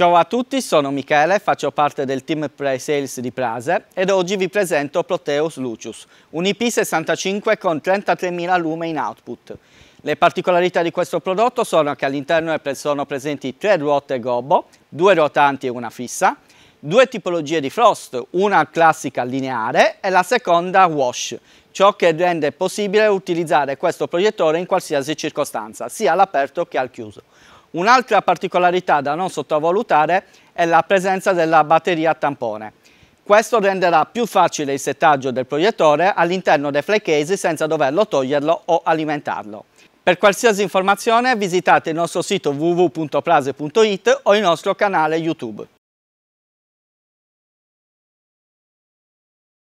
Ciao a tutti, sono Michele, faccio parte del team pre-sales di Prase ed oggi vi presento Proteus Lucius, un IP65 con 33.000 lume in output. Le particolarità di questo prodotto sono che all'interno sono presenti tre ruote gobbo, due ruotanti e una fissa, due tipologie di frost, una classica lineare e la seconda wash, ciò che rende possibile utilizzare questo proiettore in qualsiasi circostanza, sia all'aperto che al chiuso. Un'altra particolarità da non sottovalutare è la presenza della batteria a tampone. Questo renderà più facile il settaggio del proiettore all'interno dei fly case senza doverlo toglierlo o alimentarlo. Per qualsiasi informazione visitate il nostro sito www.prase.it o il nostro canale YouTube.